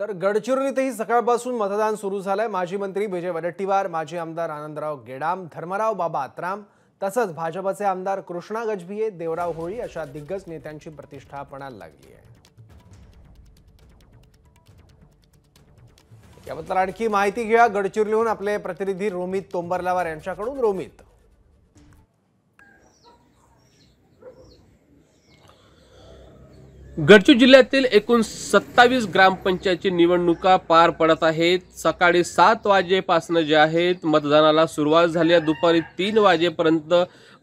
तर गडचिरोलीतही सकाळपासून मतदान सुरू झालंय माजी मंत्री विजय वडेट्टीवार माजी आमदार आनंदराव गेडाम धर्मराव बाबा आत्राम तसंच भाजपचे आमदार कृष्णा गजभिये देवराव होळी अशा दिग्गज नेत्यांची प्रतिष्ठापणाला लागली आहे याबद्दल आणखी माहिती घेऊया गडचिरोलीहून आपले प्रतिनिधी रोमित तोंबरलावार यांच्याकडून रोमित गडचिरोली जिल्ह्यातील एकूण सत्तावीस ग्रामपंचायतची निवडणुका पार पडत आहेत सकाळी सात वाजेपासून जे आहेत मतदानाला सुरुवात झाली दुपारी तीन वाजेपर्यंत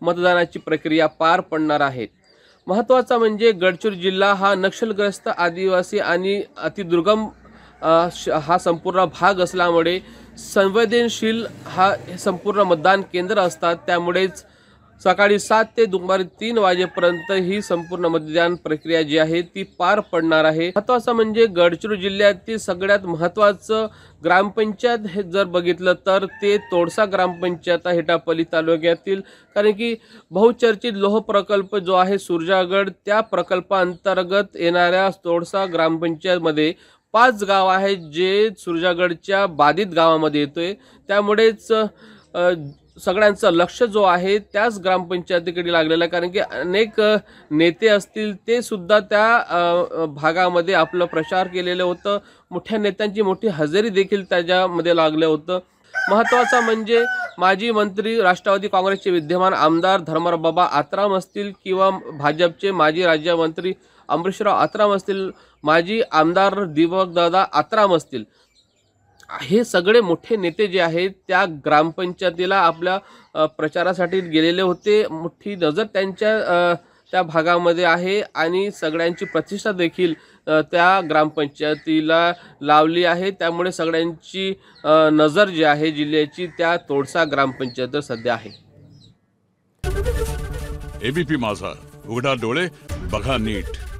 मतदानाची प्रक्रिया पार पडणार आहे महत्त्वाचा म्हणजे गडचूर जिल्हा हा नक्षलग्रस्त आदिवासी आणि अतिदुर्गम हा संपूर्ण भाग असल्यामुळे संवेदनशील हा संपूर्ण मतदान केंद्र असतात त्यामुळेच सकाळी सात ते दुपारी तीन वाजेपर्यंत ही संपूर्ण मतदान प्रक्रिया जी आहे ती पार पडणार आहे महत्वाचं म्हणजे गडचिरोली जिल्ह्यातील सगळ्यात महत्वाचं ग्रामपंचायत हे जर बघितलं तर ते तोडसा ग्रामपंचायत हेटापल्ली तालुक्यातील कारण की बहुचर्चित लोह प्रकल्प जो आहे सुरजागड त्या प्रकल्पांतर्गत येणाऱ्या तोडसा ग्रामपंचायतमध्ये पाच गाव आहेत जे सुरजागडच्या बाधित गावामध्ये येतोय त्यामुळेच सगळ्यांचं लक्ष जो आहे त्याच ग्रामपंचायतीकडे लागलेलं आहे कारण की अनेक नेते असतील ते सुद्धा त्या भागामध्ये आपलं प्रचार केलेलं होतं मोठ्या नेत्यांची मोठी हजेरी देखील त्याच्यामध्ये लागलं होतं महत्त्वाचा म्हणजे माजी मंत्री राष्ट्रवादी काँग्रेसचे विद्यमान आमदार बाबा आत्राम असतील किंवा भाजपचे माजी राज्यमंत्री अमरीशराव आत्राम असतील माजी आमदार दादा आत्राम असतील हे सगळे मोठे नेते जे आहेत त्या ग्रामपंचायतीला आपल्या प्रचारासाठी गेलेले होते मोठी नजर त्यांच्या त्या भागामध्ये आहे आणि सगळ्यांची प्रतिष्ठा देखील त्या ग्रामपंचायतीला लावली आहे त्यामुळे सगळ्यांची नजर जी आहे जिल्ह्याची त्या तोडसा ग्रामपंचायत सध्या आहे एबीपी माझा उघडा डोळे बघा नीट